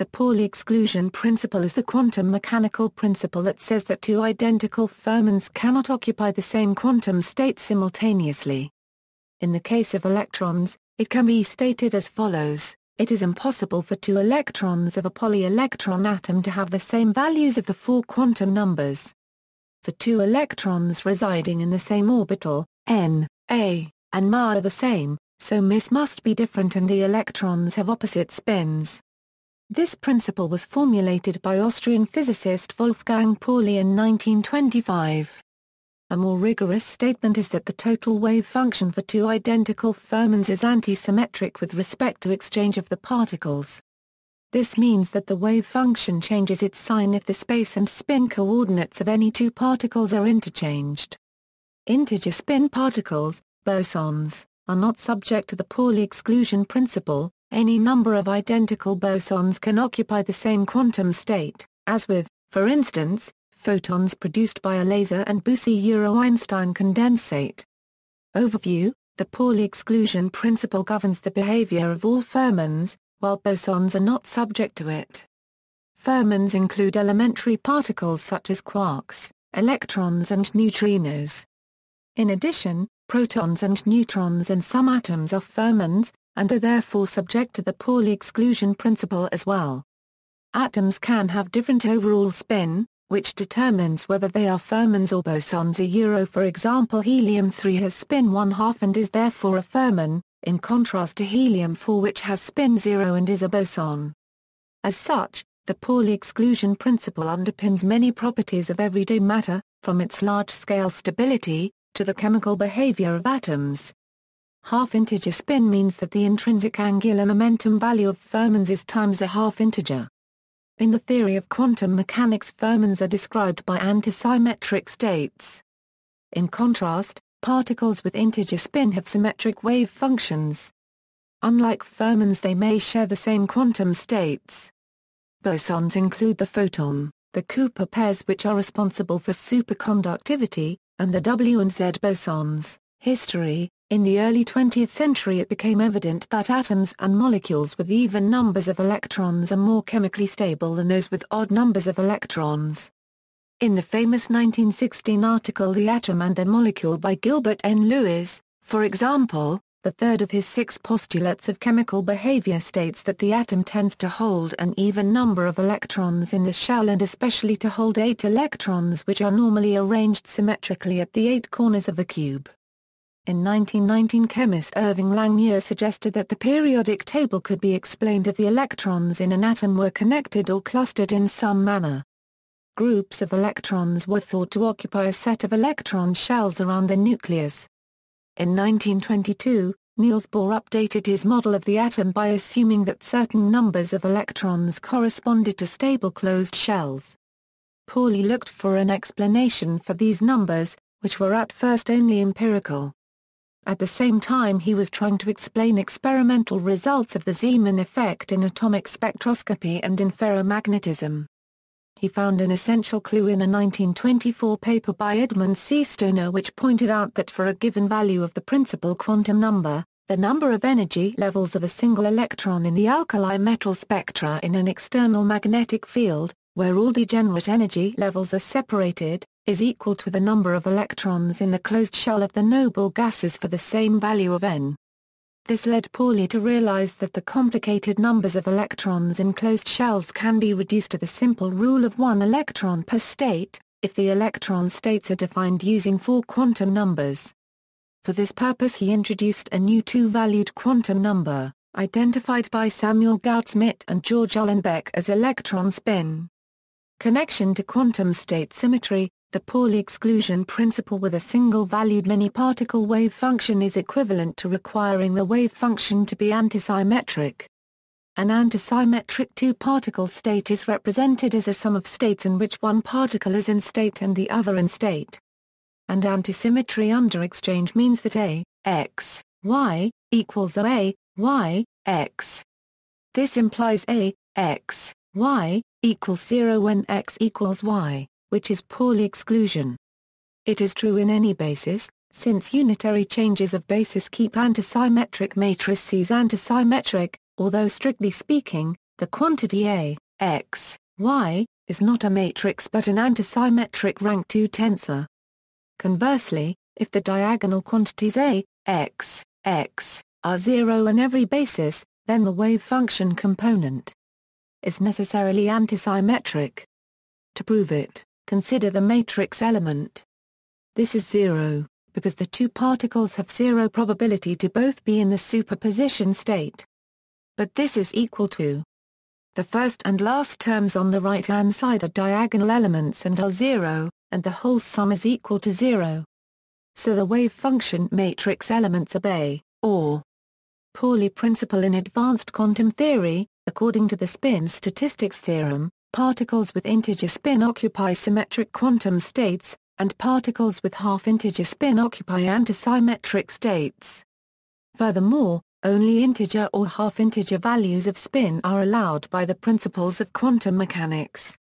The Pauli exclusion principle is the quantum mechanical principle that says that two identical fermions cannot occupy the same quantum state simultaneously. In the case of electrons, it can be stated as follows. It is impossible for two electrons of a polyelectron atom to have the same values of the four quantum numbers. For two electrons residing in the same orbital, n, a, and ma are the same, so m s must be different and the electrons have opposite spins. This principle was formulated by Austrian physicist Wolfgang Pauli in 1925. A more rigorous statement is that the total wave function for two identical fermions is antisymmetric with respect to exchange of the particles. This means that the wave function changes its sign if the space and spin coordinates of any two particles are interchanged. Integer spin particles, bosons, are not subject to the Pauli exclusion principle, any number of identical bosons can occupy the same quantum state, as with, for instance, photons produced by a laser and bose euro einstein condensate. Overview The Pauli exclusion principle governs the behavior of all fermions, while bosons are not subject to it. Fermions include elementary particles such as quarks, electrons and neutrinos. In addition, protons and neutrons in some atoms are fermions, and are therefore subject to the Pauli exclusion principle as well. Atoms can have different overall spin, which determines whether they are fermions or bosons. A euro for example helium-3 has spin 1 half and is therefore a fermion, in contrast to helium-4 which has spin 0 and is a boson. As such, the Pauli exclusion principle underpins many properties of everyday matter, from its large-scale stability, to the chemical behavior of atoms. Half-integer spin means that the intrinsic angular momentum value of fermions is times a half-integer. In the theory of quantum mechanics fermions are described by antisymmetric states. In contrast, particles with integer spin have symmetric wave functions. Unlike fermions they may share the same quantum states. Bosons include the photon, the Cooper pairs which are responsible for superconductivity, and the W and Z bosons. History in the early 20th century it became evident that atoms and molecules with even numbers of electrons are more chemically stable than those with odd numbers of electrons. In the famous 1916 article The Atom and the Molecule by Gilbert N. Lewis, for example, the third of his six postulates of chemical behavior states that the atom tends to hold an even number of electrons in the shell and especially to hold eight electrons which are normally arranged symmetrically at the eight corners of a cube. In 1919 chemist Irving Langmuir suggested that the periodic table could be explained if the electrons in an atom were connected or clustered in some manner. Groups of electrons were thought to occupy a set of electron shells around the nucleus. In 1922, Niels Bohr updated his model of the atom by assuming that certain numbers of electrons corresponded to stable closed shells. Pauli looked for an explanation for these numbers, which were at first only empirical. At the same time he was trying to explain experimental results of the Zeeman effect in atomic spectroscopy and in ferromagnetism. He found an essential clue in a 1924 paper by Edmund C. Stoner which pointed out that for a given value of the principal quantum number, the number of energy levels of a single electron in the alkali metal spectra in an external magnetic field, where all degenerate energy levels are separated, is equal to the number of electrons in the closed shell of the noble gases for the same value of n. This led Pauli to realize that the complicated numbers of electrons in closed shells can be reduced to the simple rule of one electron per state, if the electron states are defined using four quantum numbers. For this purpose he introduced a new two-valued quantum number, identified by Samuel Goudsmit and George Uhlenbeck as electron spin. Connection to quantum state symmetry, the Pauli exclusion principle with a single valued many-particle wave function is equivalent to requiring the wave function to be antisymmetric. An antisymmetric two-particle state is represented as a sum of states in which one particle is in state and the other in state. And antisymmetry under exchange means that A, x, y, equals A, y, x. This implies A, x, y, equals 0 when x equals y, which is Pauli exclusion. It is true in any basis, since unitary changes of basis keep antisymmetric matrices antisymmetric, although strictly speaking, the quantity A, x, y, is not a matrix but an antisymmetric rank 2 tensor. Conversely, if the diagonal quantities A, x, x, are zero on every basis, then the wave function component is necessarily antisymmetric. To prove it, consider the matrix element. This is zero, because the two particles have zero probability to both be in the superposition state. But this is equal to the first and last terms on the right-hand side are diagonal elements and are zero, and the whole sum is equal to zero. So the wave function matrix elements obey, or Pauli principle in advanced quantum theory, According to the spin statistics theorem, particles with integer spin occupy symmetric quantum states, and particles with half-integer spin occupy antisymmetric states. Furthermore, only integer or half-integer values of spin are allowed by the principles of quantum mechanics.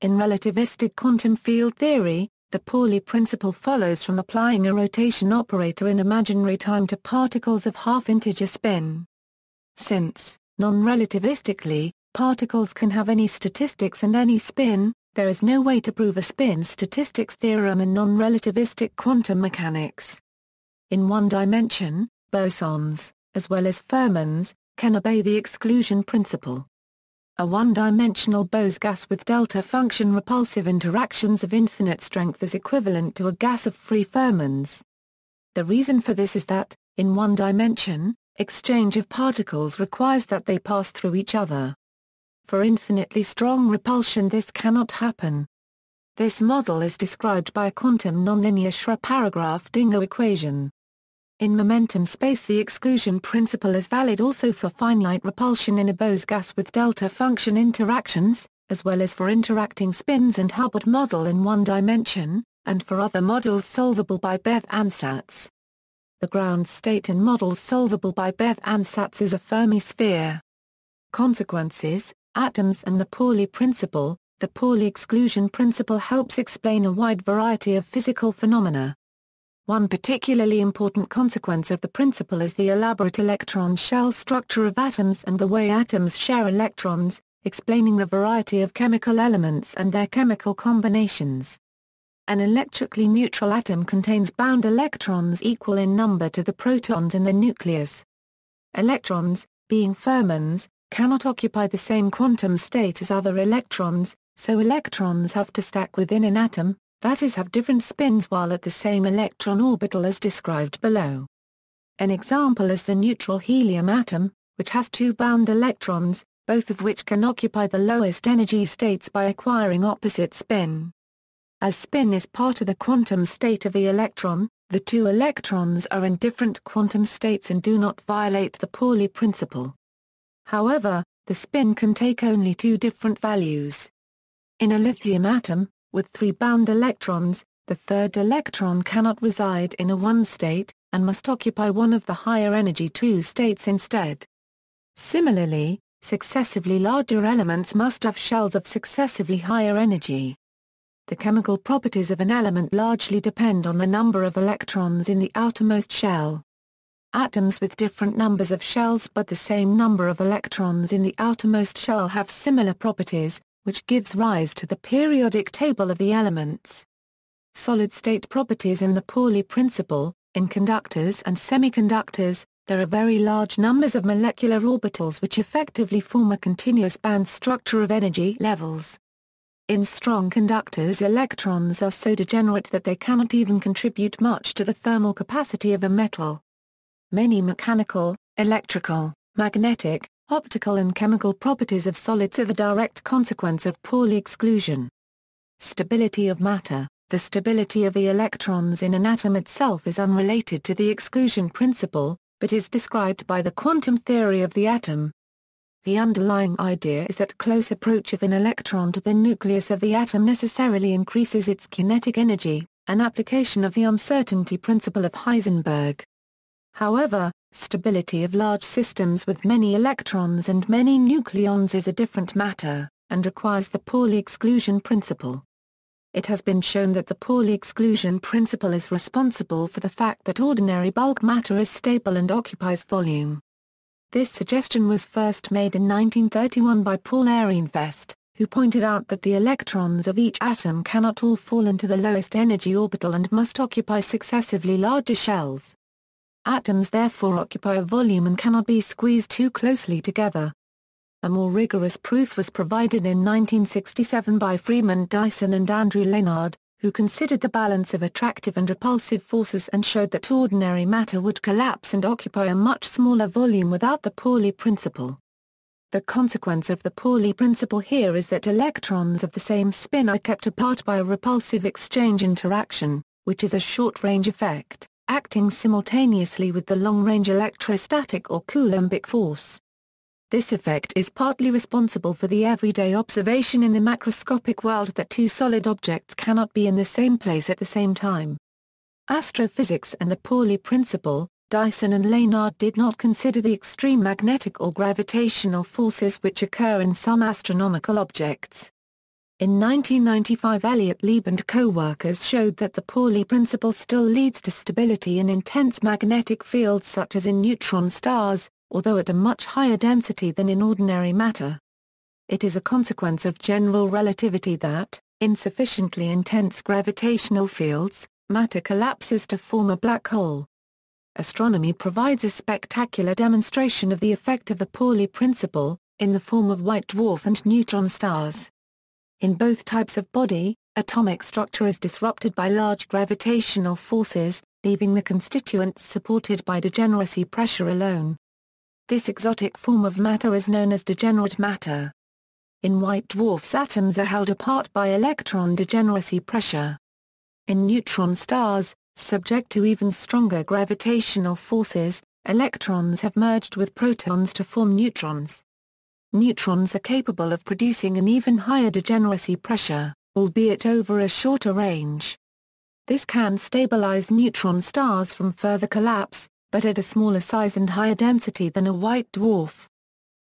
In relativistic quantum field theory, the Pauli principle follows from applying a rotation operator in imaginary time to particles of half-integer spin. Since Non-relativistically, particles can have any statistics and any spin, there is no way to prove a spin statistics theorem in non-relativistic quantum mechanics. In one dimension, bosons, as well as fermions, can obey the exclusion principle. A one-dimensional Bose gas with delta function repulsive interactions of infinite strength is equivalent to a gas of free fermions. The reason for this is that, in one dimension, exchange of particles requires that they pass through each other. For infinitely strong repulsion this cannot happen. This model is described by a quantum nonlinear Schrödinger paragraph dingo equation. In momentum space the exclusion principle is valid also for finite repulsion in a Bose gas with delta function interactions, as well as for interacting spins and Hubbard model in one dimension, and for other models solvable by Beth ansatz. The ground state in models solvable by Beth ansatz is a Fermi sphere. Consequences, atoms and the Pauli principle, the Pauli exclusion principle helps explain a wide variety of physical phenomena. One particularly important consequence of the principle is the elaborate electron shell structure of atoms and the way atoms share electrons, explaining the variety of chemical elements and their chemical combinations. An electrically neutral atom contains bound electrons equal in number to the protons in the nucleus. Electrons, being fermions, cannot occupy the same quantum state as other electrons, so electrons have to stack within an atom, that is have different spins while at the same electron orbital as described below. An example is the neutral helium atom, which has two bound electrons, both of which can occupy the lowest energy states by acquiring opposite spin. As spin is part of the quantum state of the electron, the two electrons are in different quantum states and do not violate the Pauli principle. However, the spin can take only two different values. In a lithium atom, with three bound electrons, the third electron cannot reside in a one state, and must occupy one of the higher energy two states instead. Similarly, successively larger elements must have shells of successively higher energy. The chemical properties of an element largely depend on the number of electrons in the outermost shell. Atoms with different numbers of shells but the same number of electrons in the outermost shell have similar properties, which gives rise to the periodic table of the elements. Solid-state properties in the Pauli principle, in conductors and semiconductors, there are very large numbers of molecular orbitals which effectively form a continuous band structure of energy levels. In strong conductors electrons are so degenerate that they cannot even contribute much to the thermal capacity of a metal. Many mechanical, electrical, magnetic, optical and chemical properties of solids are the direct consequence of Pauli exclusion. Stability of matter The stability of the electrons in an atom itself is unrelated to the exclusion principle, but is described by the quantum theory of the atom, the underlying idea is that close approach of an electron to the nucleus of the atom necessarily increases its kinetic energy, an application of the uncertainty principle of Heisenberg. However, stability of large systems with many electrons and many nucleons is a different matter, and requires the Pauli exclusion principle. It has been shown that the Pauli exclusion principle is responsible for the fact that ordinary bulk matter is stable and occupies volume. This suggestion was first made in 1931 by Paul Ehrenfest, who pointed out that the electrons of each atom cannot all fall into the lowest energy orbital and must occupy successively larger shells. Atoms therefore occupy a volume and cannot be squeezed too closely together. A more rigorous proof was provided in 1967 by Freeman Dyson and Andrew Leonard, who considered the balance of attractive and repulsive forces and showed that ordinary matter would collapse and occupy a much smaller volume without the Pauli principle. The consequence of the Pauli principle here is that electrons of the same spin are kept apart by a repulsive exchange interaction, which is a short-range effect, acting simultaneously with the long-range electrostatic or Coulombic force. This effect is partly responsible for the everyday observation in the macroscopic world that two solid objects cannot be in the same place at the same time. Astrophysics and the Pauli principle, Dyson and Leonard did not consider the extreme magnetic or gravitational forces which occur in some astronomical objects. In 1995 Elliot Lieb and co-workers showed that the Pauli principle still leads to stability in intense magnetic fields such as in neutron stars, although at a much higher density than in ordinary matter. It is a consequence of general relativity that, in sufficiently intense gravitational fields, matter collapses to form a black hole. Astronomy provides a spectacular demonstration of the effect of the Pauli principle, in the form of white dwarf and neutron stars. In both types of body, atomic structure is disrupted by large gravitational forces, leaving the constituents supported by degeneracy pressure alone. This exotic form of matter is known as degenerate matter. In white dwarfs atoms are held apart by electron degeneracy pressure. In neutron stars, subject to even stronger gravitational forces, electrons have merged with protons to form neutrons. Neutrons are capable of producing an even higher degeneracy pressure, albeit over a shorter range. This can stabilize neutron stars from further collapse, but at a smaller size and higher density than a white dwarf.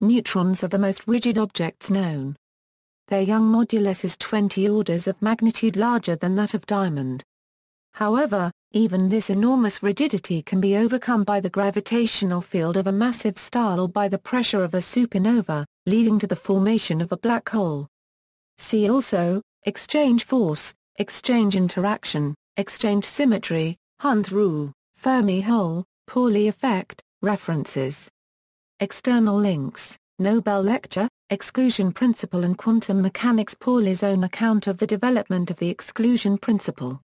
Neutrons are the most rigid objects known. Their Young modulus is 20 orders of magnitude larger than that of diamond. However, even this enormous rigidity can be overcome by the gravitational field of a massive star or by the pressure of a supernova, leading to the formation of a black hole. See also, exchange force, exchange interaction, exchange symmetry, Hund's rule, Fermi hole, Pauli effect, references. External links, Nobel Lecture, Exclusion Principle and Quantum Mechanics Pauli's own account of the development of the exclusion principle.